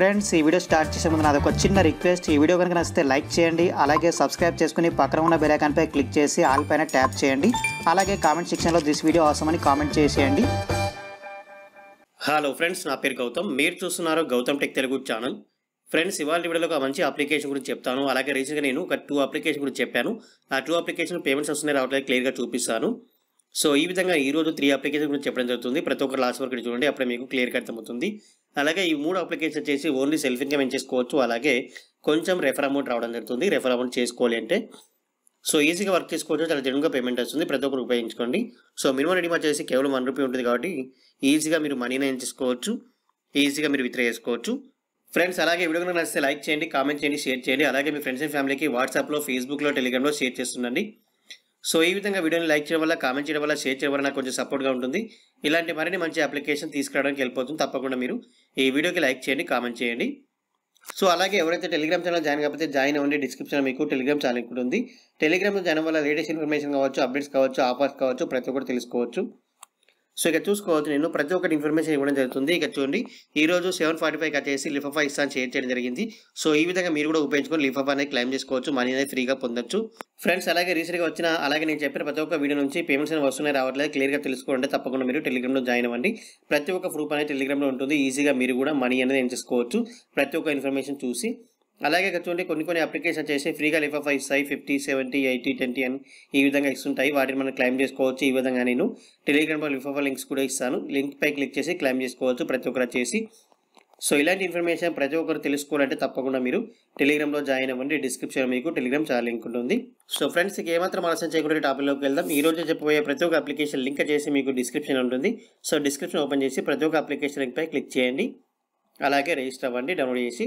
friends ఈ video start చేసే ముందు నాది ఒక చిన్న రిక్వెస్ట్ ఈ వీడియో కనుక నచ్చితే లైక్ చేయండి అలాగే సబ్స్క్రైబ్ చేసుకుని పక్కన ఉన్న పై క్లిక్ చేసి ఆల్ పైన ట్యాప్ చేయండి అలాగే కామెంట్ సెక్షన్లో దిస్ వీడియో అవసరం అని కామెంట్ చేసేయండి హలో ఫ్రెండ్స్ నా పేరు గౌతమ్ మీరు చూస్తున్నారు Gautam tech Telugu channel friends ఇవాళ వీడియోలో ఒక మంచి అప్లికేషన్ గురించి చెప్తాను అలాగే రీసెంట్గా నేను ఒక టూ అప్లికేషన్ గురించి చెప్పాను ఆ టూ అప్లికేషన్ పేమెంట్స్ వస్తున్నాయి రావట్లేదు క్లియర్గా చూపిస్తాను సో ఈ విధంగా ఈరోజు త్రీ అప్లికేషన్ గురించి చెప్పడం జరుగుతుంది ప్రతి ఒక్క లాస్ట్ వరకు చూడండి అప్పుడే మీకు క్లియర్గా అర్థమవుతుంది అలాగే ఈ మూడు అప్లికేషన్ చేసి ఓన్లీ సెల్ఫ్ ఇన్కమ్ చేసుకోవచ్చు అలాగే కొంచెం రెఫర్ అమౌంట్ రావడం జరుగుతుంది రెఫర్ అమౌంట్ చేసుకోవాలి అంటే సో ఈజీగా వర్క్ చేసుకోవచ్చు చాలా జనంగా పేమెంట్ వస్తుంది ప్రతి ఒక్కరు ఉపయోగించుకోండి సో మినిమం రెడీ వచ్చేసి కేవలం వన్ రూపీ ఉంటుంది కాబట్టి ఈజీగా మీరు మనీని ఏం చేసుకోవచ్చు ఈజీగా మీరు విత్డ్రా చేసుకోవచ్చు ఫ్రెండ్స్ అలాగే వీడియో కనుక నచ్చితే లైక్ చేయండి కామెంట్ చేయండి షేర్ చేయండి అలాగే మీ ఫ్రెండ్స్ అండ్ ఫ్యామిలీకి వాట్సాప్లో ఫేస్బుక్లో టెలిగ్రామ్లో షేర్ చేస్తుండండి సో ఈ విధంగా వీడియోని లైక్ చేయడం వల్ల కామెంట్ చేయడం వల్ల షేర్ చేయడం వల్ల నాకు కొంచెం సపోర్ట్గా ఉంటుంది ఇలాంటి మరిన్ని మంచి అప్లికేషన్ తీసుకురావడానికి వెళ్ళిపోతుంది తప్పకుండా మీరు ఈ వీడియోకి లైక్ చేయండి కామెంట్ చేయండి సో అలాగే ఎవరైతే టెలిగ్రామ్ ఛానల్ జాయిన్ కాకపోతే జాయిన్ అవ్వండి డిస్క్రిప్షన్ మీకు టెలిగ్రామ్ ఛానల్ ఉంది టెలిగ్రామ్లో జాయిన్ వల్ల లేటెస్ట్ ఇన్ఫర్మేషన్ కావచ్చు అప్డేట్స్ కావచ్చు ఆఫర్స్ కావచ్చు ప్రతి ఒక్కటి తెలుసుకోవచ్చు సో ఇక చూసుకోవచ్చు నేను ప్రతి ఒక్కటి ఇన్ఫర్మేషన్ ఇవ్వడం జరుగుతుంది ఇక చూడండి ఈరోజు సెవెన్ ఫార్టీ ఫైవ్ కట్టేసి లిఫాఫా ఇస్తాను షేర్ చేయడం జరిగింది సో ఈ విధంగా మీరు కూడా ఉపయోగించుకొని లిఫాఫా అనేది క్లైమ్ చేసుకోవచ్చు మనీ అనేది ఫ్రీగా పొందొచ్చు ఫ్రెండ్స్ అలాగే రీసెంట్గా వచ్చిన అలాగే నేను చెప్పిన ప్రతి ఒక్క వీడియో నుంచి పేమెంట్స్ అనేవి వస్తున్నాయి రావట్లేదు క్లియర్గా తెలుసుకోండి తప్పకుండా మీరు టెలిగ్రామ్లో జాయిన్ అవ్వండి ప్రతి ఒక్క ప్రూఫ్ అనేది టెలిగ్రామ్లో ఉంటుంది ఈజీగా మీరు కూడా మనీ అనేది ఏం చేసుకోవచ్చు ప్రతి ఒక్క ఇన్ఫర్మేషన్ చూసి అలాగే ఇక్కడ చూడండి కొన్ని కొన్ని అప్లికేషన్స్ చేసి ఫ్రీగా లిఫ్ five fifty seventy eighty twenty అని ఈ విధంగా ఇస్తుంటాయి వాటిని మనం క్లైమ్ చేసుకోవచ్చు ఈ విధంగా నేను టెలిగ్రామ్లో లిఫ్ లింక్స్ కూడా ఇస్తాను లింక్ పై క్లిక్ చేసి క్లైమ్ చేసుకోవచ్చు ప్రతి ఒక్కరు చేసి సో ఇలాంటి ఇన్ఫర్మేషన్ ప్రతి ఒక్కరు తెలుసుకోవాలంటే తప్పకుండా మీరు టెలిగ్రామ్లో జాయిన్ అవ్వండి డిస్క్రిప్షన్ మీకు టెలిగ్రామ్ చాలా లింక్ ఉంటుంది సో ఫ్రెండ్స్ ఏమాత్రం ఆలస్యం చేయకుండా టాపిక్లోకి వెళ్దాం ఈ రోజు చెప్పబోయే ప్రతి ఒక్క అప్లికేషన్ లింక్ చేసి మీకు డిస్క్రిప్షన్ ఉంటుంది సో డిస్క్రిప్షన్ ఓపెన్ చేసి ప్రతి ఒక్క అప్లికేషన్ లింక్పై క్లిక్ చేయండి అలాగే రిజిస్టర్ అవ్వండి డౌన్లోడ్ చేసి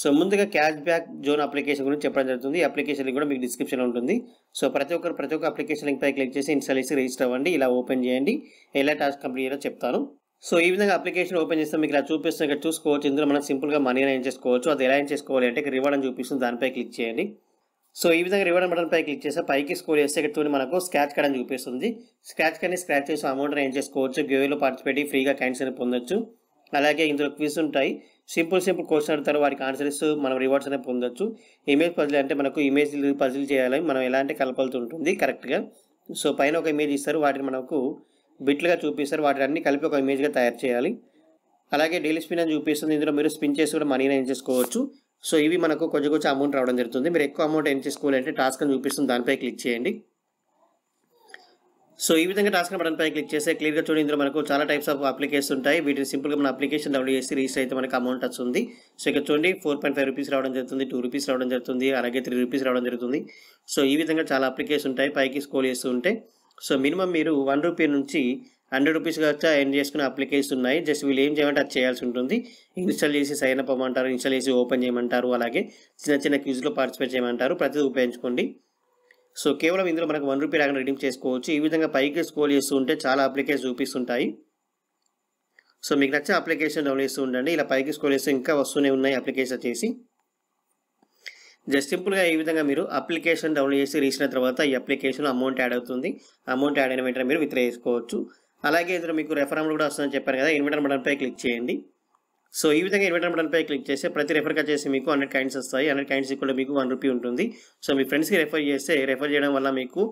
సో ముందుగా క్యాష్ బ్యాక్ జోన్ అప్లికేషన్ గురించి చెప్పడం జరుగుతుంది అప్లికేషన్ లింక్ కూడా మీకు డిస్క్రిప్షన్లో ఉంటుంది సో ప్రతి ఒక్కరు ప్రతి ఒక్క అప్లికేషన్ లింక్ పై క్లిక్ చేసి ఇన్స్టాల్ చేసి రిజిస్టర్ అవ్వండి ఇలా ఓపెన్ చేయండి ఎలా టాస్క్ కంప్లీట్ చేయాలో చెప్తాను సో ఈ విధంగా అప్లికేషన్ ఓపెన్ చేస్తే మీకు ఇలా చూపిస్తున్న ఇక్కడ చూసుకోవచ్చు ఇందులో మనం సింపుల్గా మనీ అయిన చేసుకోవచ్చు అది ఎలా చేసుకోవాలి అంటే ఇక్కడ రివార్డ్ అని చూపిస్తుంది దానిపై క్లిక్ చేయండి సో ఈ విధంగా రివార్డ్ బటన్ పై క్లిక్ చేస్తే పైకి స్కోర్ చేస్తే ఇక్కడ మనకు స్క్రాచ్ కార్డ్ అని చూపిస్తుంది స్క్రాచ్ కార్డ్ని స్క్రాచ్ చేసి అమౌంట్ అయిన చేసుకోవచ్చు గేవీలో పార్టిసిపేట్ ఫ్రీగా కైండ్స్ అని పొందొచ్చు అలాగే ఇందులో క్విజ్ ఉంటాయి సింపుల్ సింపుల్ క్వశ్చన్ అడుగుతారు వారికి ఆన్సర్స్ మనం రివార్డ్స్ అనేవి పొందొచ్చు ఇమేజ్ పజిల్ అంటే మనకు ఇమేజ్ పజిల్ చేయాలని మనం ఎలాంటి కలపాల్సి ఉంటుంది కరెక్ట్గా సో పైన ఒక ఇమేజ్ ఇస్తారు వాటిని మనకు బిట్లుగా చూపిస్తారు వాటిని అన్ని కలిపి ఒక ఇమేజ్గా తయారు చేయాలి అలాగే డైలీ స్పిన్ అని చూపిస్తుంది ఇందులో మీరు స్పిన్ చేసి కూడా మనీ ఎర్న్ చేసుకోవచ్చు సో ఇవి మనకు కొంచెం కొంచెం అమౌంట్ రావడం జరుగుతుంది మీరు ఎక్కువ అమౌంట్ ఎర్న్ చేసుకోవాలంటే టాస్క్ అని చూపిస్తుంది దానిపై క్లిక్ చేయండి సో ఈ విధంగా టాస్క్ బటన్ పై క్లిక్ చేస్తే క్లియర్గా చూడండి ఇందులో మనకు చాలా టైప్స్ ఆఫ్ అప్లికేషన్ ఉంటాయి వీటిని సింపుల్గా మన అప్లికేషన్ డౌన్లోడ్ చేసి రిజిస్టర్ అయితే మనకు అమౌంట్ వస్తుంది సో ఇక్కడ చూడండి ఫోర్ పాయింట్ ఫైవ్ రూపీస్ రావడం జరుగుతుంది టూ రూపీస్ రావడం జరుగుతుంది అలాగే త్రీ రూపీస్ రావడం జరుగుతుంది సో ఈ విధంగా చాలా అప్లికేషన్ ఉంటాయి పైకి స్కోల్ చేస్తూ ఉంటే సో మినిమం మీరు వన్ రూపీ నుంచి హండ్రెడ్ రూపీస్ వచ్చా ఎన్ చేసుకునే అప్లికేషన్ ఉన్నాయి జస్ట్ వీళ్ళు ఏం చేయమంటే అది చేయాల్సి ఉంటుంది ఇన్స్టాల్ చేసి సైన్ అప్ అవ్వమంటారు ఇన్స్టాల్ చేసి ఓపెన్ చేయమంటారు అలాగే చిన్న చిన్న క్యూజ్లో పార్టిసిపేట్ చేయమంటారు ప్రతిదీ ఉపయోగించుకోండి సో కేవలం ఇందులో మనకు వన్ రూపీ ర్యాంక్ రిడీమ్ చేసుకోవచ్చు ఈ విధంగా పైకి స్కోల్ చేస్తుంటే చాలా అప్లికేషన్ చూపిస్తుంటాయి సో మీకు నచ్చే అప్లికేషన్ డౌన్లోడ్ చేస్తూ ఉండండి ఇలా పైకి స్కోల్ చేస్తే ఇంకా వస్తూనే ఉన్నాయి అప్లికేషన్ చేసి జస్ట్ సింపుల్గా ఈ విధంగా మీరు అప్లికేషన్ డౌన్లోడ్ చేసి రీచ్ తర్వాత ఈ అప్లికేషన్ అమౌంట్ యాడ్ అవుతుంది అమౌంట్ యాడ్ అయిన వెంటనే మీరు విత్డ్రా చేసుకోవచ్చు అలాగే ఇందులో మీకు రెఫరల్ కూడా వస్తుందని చెప్పాను కదా ఇన్వర్టర్ బటన్పై క్లిక్ చేయండి సో ఈ విధంగా ఇన్వర్టర్ పై క్లిక్ చేస్తే ప్రతి రెఫర్గా చేసి మీకు హండ్రెడ్ కాయిన్స్ వస్తాయి హండ్రెడ్ కాయిన్స్ కూడా మీకు వన్ రూపీ ఉంటుంది సో మీ ఫ్రెండ్స్కి రెఫర్ చేస్తే రెఫర్ చేయడం వల్ల మీకు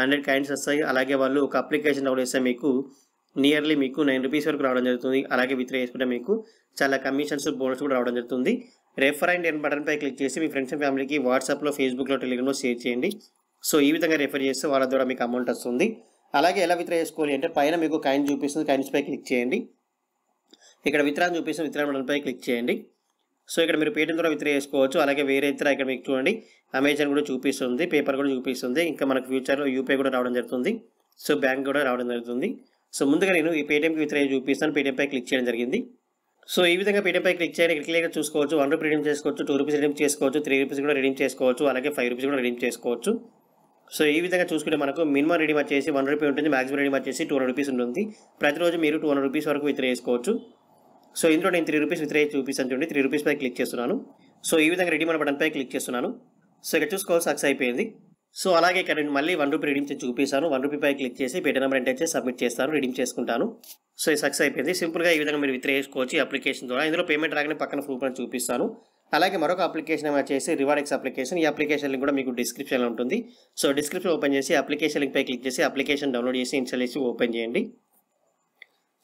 హండ్రెడ్ కాయిన్స్ వస్తాయి అలాగే వాళ్ళు ఒక అప్లికేషన్ డౌన్లోడ్ చేస్తే మీకు నియర్లీ మీకు నైన్ రూపీస్ వరకు రావడం జరుగుతుంది అలాగే విత్ర చేసుకుంటే మీకు చాలా కమిషన్స్ బోనస్ కూడా రావడం జరుగుతుంది రెఫర్ అండ్ ఎన్ బటన్పై క్లిక్ చేసి మీ ఫ్రెండ్స్ అండ్ ఫ్యామిలీకి వాట్సాప్లో ఫేస్బుక్లో టెలిగ్రామ్లో షేర్ చేయండి సో ఈ విధంగా రెఫర్ చేస్తే వాళ్ళ ద్వారా మీకు అమౌంట్ వస్తుంది అలాగే ఎలా విత్ర చేసుకోవాలి అంటే పైన మీకు కైండ్ చూపిస్తుంది పై క్లిక్ చేయండి ఇక్కడ విత్రాన్ని చూపిస్తే విత్రా బటన్పై క్లిక్ చేయండి సో ఇక్కడ మీరు పేటీఎం ద్వారా విత్రా చేసుకోవచ్చు అలాగే వేరే ఇతర ఇక్కడ మీకు చూడండి అమెజాన్ కూడా చూపిస్తుంది పేపర్ కూడా చూపిస్తుంది ఇంకా మనకు ఫ్యూచర్లో యూపీఐ కూడా రావడం జరుగుతుంది సో బ్యాంక్ కూడా రావడం జరుగుతుంది సో ముందుగా నేను ఈ పేటీఎంకి విత్రా చూపిస్తాను పేటీఎంపై క్లిక్ చేయడం జరిగింది సో ఈ విధంగా పేటీఎంపై క్లిక్ చేయండి ఇక్కడ క్లియర్గా చూసుకోవచ్చు వన్ రూపీ రిడీమ్ చేసుకోవచ్చు టూ రూపీస్ రిడీమ్ చేసుకోవచ్చు త్రీ రూపీస్ కూడా రిడీమ్ చేసుకోవచ్చు అలాగే ఫైవ్ రూపీస్ కూడా రిడీమ్ చేసుకోవచ్చు సో ఈ విధంగా చూసుకుంటే మనకు మినిమం రీడింగ్ వచ్చేసి వన్ రూపీ ఉంటుంది మాక్సిమం రీడింగ్ వచ్చేసి టూ రూపీస్ ఉంటుంది ప్రతిరోజు మీరు టూ హండ్రెడ్ రూపీస్ వరకు విత్రే చేసుకోవచ్చు సో ఇందులో నేను త్రీ రూపీస్ విత్రే చూపిస్తాను చూడండి త్రీ రూపీస్ పై క్లిక్ చేస్తున్నాను సో ఈ విధంగా రెడీ మన బటన్పై క్లిక్ చేస్తున్నాను సో ఇక్కడ చూసుకోవాలి సక్సెస్ అయిపోయింది సో అలాగే ఇక్కడ నేను మళ్ళీ వన్ రూపీ రీడింగ్ చూపిస్తాను వన్ రూపీపై క్లిక్ చేసి పేట నెంబర్ ఎంటర్ చేసి సబ్మిట్ చేస్తాను రీడింగ్ చేసుకుంటాను సో ఇది సక్సెస్ అయిపోయింది సింపుల్గా ఈ విధంగా మీరు విత్రే చేసుకోవచ్చు అప్లికేషన్ ద్వారా ఇందులో పేమెంట్ రాగానే పక్కన ప్రూఫ్ అని చూపిస్తాను అలాగే మరొక అప్లికేషన్ వచ్చేసి రివార్డెక్స్ అప్లికేషన్ ఈ అప్లికేషన్ లింక్ కూడా మీకు డిస్క్రిప్షన్లో ఉంటుంది సో డిస్క్రిప్షన్ ఓపెన్ చేసి అప్లికేషన్ లింక్పై క్లిక్ చేసి అప్లికేషన్ డౌన్లోడ్ చేసి ఇన్స్టాల్ చేసి ఓపెన్ చేయండి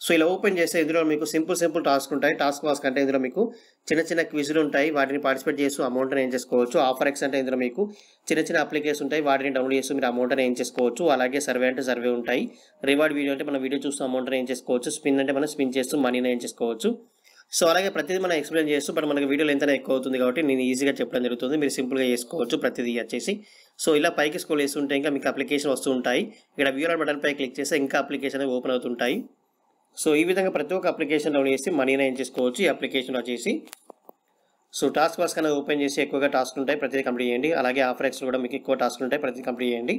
సో ఇలా ఓపెన్ చేస్తే ఇందులో మీకు సింపుల్ సింపుల్ టాస్క్ ఉంటాయి టాస్క్ వాస్క్ అంటే ఇందులో మీకు చిన్న చిన్న క్విజులు ఉంటాయి వాటిని పార్టిసిపేట్ చేస్తూ అమౌంట్ ఏం చేసుకోవచ్చు ఆఫర్ ఎక్స్ అంటే ఇందులో మీకు చిన్న చిన్న అప్లికేషన్ ఉంటాయి వాటిని డౌన్లోడ్ చేస్తూ మీరు అమౌంట్ ఏం చేసుకోవచ్చు అలాగే సర్వే అంటే సర్వే ఉంటాయి రివార్డ్ వీడియో అంటే మనం వీడియో చూస్తూ అమౌంట్ ఏం చేసుకోవచ్చు స్పిన్ అంటే మనం స్పిన్ చేస్తూ మనీని ఏం చేసుకోవచ్చు సో అలాగే ప్రతిదీ మనం ఎక్స్ప్లెయిన్ చేస్తూ బట్ మనకి వీడియోలో ఎంతైనా ఎక్కువ అవుతుంది కాబట్టి నేను ఈజీగా చెప్పడం జరుగుతుంది మీరు సింపుల్గా చేసుకోవచ్చు ప్రతిదీ వచ్చేసి సో ఇలా పైకి స్కోల్ చేస్తుంటే ఇంకా మీకు అప్లికేషన్ వస్తూ ఉంటాయి ఇక్కడ వ్యూఆర్ బటన్ పై క్లిక్ చేస్తే ఇంకా అప్లికేషన్ ఓపెన్ అవుతుంటాయి సో ఈ విధంగా ప్రతి ఒక్క అప్లికేషన్ డౌన్ చేసి మనీ ఏం చేసుకోవచ్చు ఈ అప్లికేషన్ వచ్చేసి సో టాస్క్ వర్క్స్ కన్నా ఓపెన్ చేసి ఎక్కువగా టాస్క్లు ఉంటాయి ప్రతిదీ కంప్లీట్ చేయండి అలాగే ఆఫర్ ఎక్స్లో కూడా మీకు ఎక్కువ టాస్క్లు ఉంటాయి ప్రతిదీ కంప్లీట్ చేయండి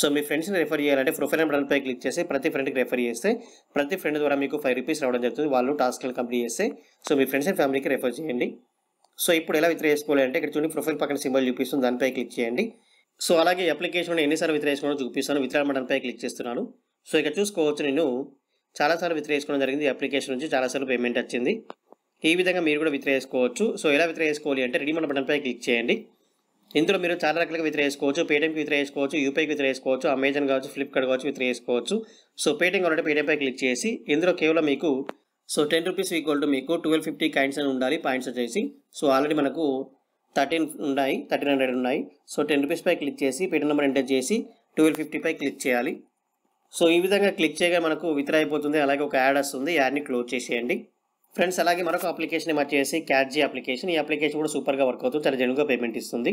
సో మీ ఫ్రెండ్స్ని రెఫర్ చేయాలంటే ప్రొఫైల్ నెంబర్ పై క్లిక్ చేసి ప్రతి ఫ్రెండ్కి రెఫర్ చేస్తే ప్రతి ఫ్రెండ్ ద్వారా మీకు ఫైవ్ రూపీస్ రావడం జరుగుతుంది వాళ్ళు టాస్క్లు కంప్లీట్ చేస్తే సో మీ ఫ్రెండ్స్ అండ్ ఫ్యామిలీకి రెఫర్ చేయండి సో ఇప్పుడు ఎలా విత్డ్రా చేసుకోవాలంటే అంటే ఇక్కడ చూడండి ప్రొఫైల్ పక్కన సింబల్ చూపిస్తుంది దానిపై క్లిక్ చేయండి సో అలాగే అప్లికేషన్ ఎన్నిసార్లు విత్డ్రా చేసుకోవడం చూపిస్తాను విత్డ్రా బటన్పై క్లిక్ చేస్తున్నాను సో ఇక్కడ చూసుకోవచ్చు నేను చాలాసార్లు విత్డ్రా చేసుకోవడం జరిగింది అప్లికేషన్ నుంచి చాలాసార్లు పేమెంట్ వచ్చింది ఈ విధంగా మీరు కూడా విత్డ్రా చేసుకోవచ్చు సో ఎలా విత్డ్రా చేసుకోవాలి అంటే రెడీ మన బటన్పై క్లిక్ చేయండి ఇందులో మీరు చాలా రకాలుగా విత్రేసుకోవచ్చు పేటీఎంకి విత్రేసుకోవచ్చు యూపీఐకి విత్రేసుకోవచ్చు అమెజాన్ కావచ్చు ఫ్లిప్కార్ట్ కావచ్చు విత్రేసుకోవచ్చు సో పేటీఎం కావాలంటే పేటీఎంపై క్లిక్ చేసి ఇందులో కేవలం మీకు so ten rupees equal to మీకు ట్వెల్వ్ ఫిఫ్టీ కాయిన్స్ అని ఉండాలి పాయింట్స్ వచ్చేసి సో ఆల్రెడీ మనకు థర్టీన్ ఉన్నాయి థర్టీన్ హండ్రెడ్ ఉన్నాయి సో టెన్ రూపీస్పై క్లిక్ చేసి పేటీఎం నెంబర్ ఎంటర్ చేసి ట్వెల్వ్ ఫిఫ్టీపై క్లిక్ చేయాలి సో ఈ విధంగా క్లిక్ చేయగా మనకు విత్ర అయిపోతుంది అలాగే ఒక యాడ్ వస్తుంది యాడ్ని క్లోజ్ చేసేయండి ఫ్రెండ్స్ అలాగే మరొక అప్లికేషన్ వచ్చేసి క్యాట్జీ అప్లికేషన్ ఈ అప్లికేషన్ కూడా సూపర్గా వర్క్ అవుతుంది చాలా జనుగా పేమెంట్ ఇస్తుంది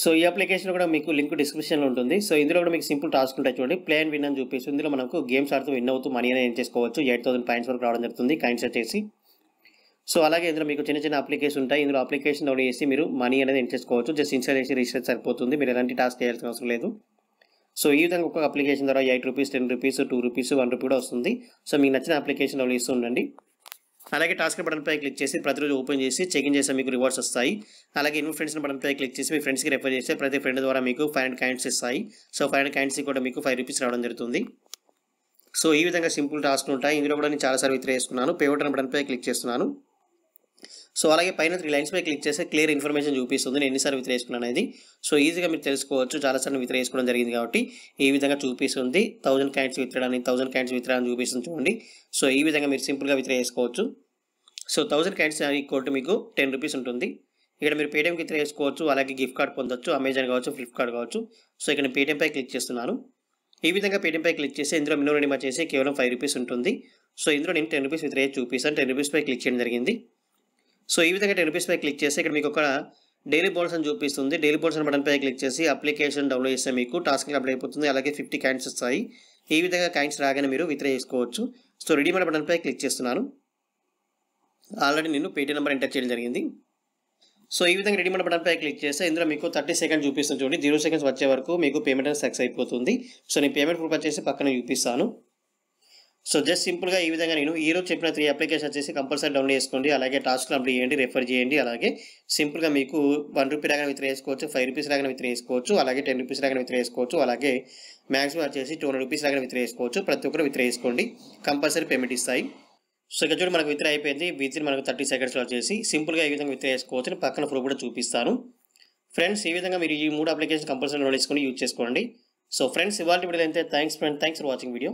సో ఈ అప్లికేషన్ కూడా మీకు లింక్ డిస్క్రిప్షన్లో ఉంటుంది సో ఇందులో కూడా మీకు సింపుల్ టాస్క్ ఉంటాయి చూడండి ప్లేన్ విన్ అని చూపిస్తుంది ఇందులో మనకు గేమ్స్ ఆడుతూ విన్ అవుతూ మనీ అనేది ఏం చేసుకోవచ్చు ఎయిట్ థౌసండ్ పాయింట్స్ వరకు రావడం జరుగుతుంది కైన్స్ వచ్చేసి సో అలాగే ఇందులో మీకు చిన్న చిన్న అప్లికేషన్ ఉంటాయి ఇందులో అప్లికేషన్ డౌన్ చేసి మీరు మనీ అనేది ఏం చేసుకోవచ్చు జస్ట్ ఇన్స్టాల్ చేసి రీసెర్చ్ సరిపోతుంది మీరు ఎలాంటి టాస్క్ చేయాల్సిన అవసరం లేదు సో ఈ విధంగా ఒక్కొక్క అప్లికేషన్ ద్వారా eight rupees ten rupees two rupees one rupee కూడా వస్తుంది సో మీకు నచ్చిన అప్లికేషన్ డౌన్ చేస్తూ ఉండండి అలాగే టాస్క్ బటన్పై క్లిక్ చేసి ప్రతిరోజు ఓపెన్ చేసి చెక్ ఇన్ చేస్తే మీకు రివార్డ్స్ వస్తాయి అలాగే ఇన్ ఫ్రెండ్స్ బటన్పై క్లిక్ చేసి మీ ఫ్రెండ్స్కి రెఫర్ చేస్తే ప్రతి ఫ్రెండ్ ద్వారా మీకు ఫైవ్ హండ్రెడ్ కాయిన్స్ ఇస్తాయి సో ఫైవ్ హండ్రెడ్ కాయిన్స్కి కూడా మీకు ఫైవ్ రూపీస్ రావడం జరుగుతుంది సో ఈ విధంగా సింపుల్ టాస్క్లు ఉంటాయి ఇందులో కూడా నేను చాలాసార్లు విత్రే చేసుకున్నాను పేవటన్ బటన్పై క్లిక్ చేస్తున్నాను సో అలాగే పైన త్రీ లైన్స్ పై క్లిక్ చేస్తే క్లియర్ ఇన్ఫర్మేషన్ చూపిస్తుంది నేను ఎన్నిసార్లు విత్రేసుకున్నాను అనేది సో ఈజీగా మీరు తెలుసుకోవచ్చు చాలాసార్లు విత్రేసుకోవడం జరిగింది కాబట్టి ఈ విధంగా చూపిస్తుంది థౌజండ్ క్యాండ్స్ విత్రడాన్ని థౌజండ్ క్యాండ్స్ విత్రడాన్ని చూపిస్తుంది చూడండి సో ఈ విధంగా మీరు సింపుల్గా విత్రే చేసుకోవచ్చు సో థౌజండ్ క్యాండ్స్ ఈ టు మీకు టెన్ రూపీస్ ఉంటుంది ఇక్కడ మీరు పేటీఎంకి వేసుకోవచ్చు అలాగే గిఫ్ట్ కార్డ్ పొందొచ్చు అమెజాన్ కావచ్చు ఫ్లిప్కార్ట్ కావచ్చు సో ఇక్కడ నేను పై క్లిక్ చేస్తున్నాను ఈ విధంగా పేటీఎంపై క్లిక్ చేస్తే ఇందులో మినిమం రెడీమా చేసి కేవలం ఫైవ్ రూపీస్ ఉంటుంది సో ఇందులో నేను టెన్ రూపీస్ విత్రే చూపిస్తాను టెన్ రూపీస్పై క్లిక్ చేయడం జరిగింది సో ఈ విధంగా టెన్ రూపీస్ పై క్లిక్ చేసి ఇక్కడ మీకు ఒక డైలీ బోనస్ అని చూపిస్తుంది డైలీ బోనస్ అని బటన్ పై క్లిక్ చేసి అప్లికేషన్ డౌన్లోడ్ చేస్తే మీకు టాస్క్ అప్లై అయిపోతుంది అలాగే ఫిఫ్టీ క్యాండ్స్ వస్తాయి ఈ విధంగా క్యాండ్స్ రాగానే మీరు విత్ర చేసుకోవచ్చు సో రెడీ మన పై క్లిక్ చేస్తున్నాను ఆల్రెడీ నేను పేటీ నెంబర్ ఎంటర్ చేయడం జరిగింది సో ఈ విధంగా రెడీ బటన్ పై క్లిక్ చేస్తే ఇందులో మీకు థర్టీ సెకండ్ చూపిస్తుంది చూడండి జీరో సెకండ్స్ వచ్చే వరకు మీకు పేమెంట్ సక్సెస్ అయిపోతుంది సో నేను పేమెంట్ ప్రూఫ్ వచ్చేసి పక్కన చూపిస్తాను సో జస్ట్ సింపుల్గా ఈ విధంగా నేను ఈరోజు చెప్పిన త్రీ అప్లికేషన్ వచ్చేసి కంపల్సరీ డౌన్లోడ్ చేసుకోండి అలాగే టాస్క్ అప్లై చేయండి రెఫర్ చేయండి అలాగే సింపుల్గా మీకు వన్ రూపీ లాగా విత్ వేసుకోవచ్చు ఫైవ్ రూపీస్ రాగానే విత్ వేసుకోవచ్చు అలాగే టెన్ రూపీస్ లాగా విత్ర వేసుకోవచ్చు అలాగే మ్యాక్సిమం వచ్చేసి టూ హండ్రెడ్ రూపీస్ లాగా విత్ర వేసుకోవచ్చు ప్రతి ఒక్కరు విత్ వేసుకోండి కంపల్సరీ పేమెంట్ ఇస్తాయి సో ఇక చూడండి మనకు విత్ర అయిపోయింది విత్ని మనకు థర్టీ సెకండ్స్లో వచ్చేసి సింపుల్గా ఈ విధంగా విత్ర వేసుకోవచ్చు పక్కన ప్రూఫ్ కూడా చూపిస్తాను ఫ్రెండ్స్ ఈ విధంగా మీరు ఈ మూడు అప్లికేషన్ కంపల్సరీ డౌన్లోడ్ చేసుకొని యూజ్ చేసుకోండి సో ఫ్రెండ్స్ ఇవాళ వీడియో అయితే thanks friend thanks for watching video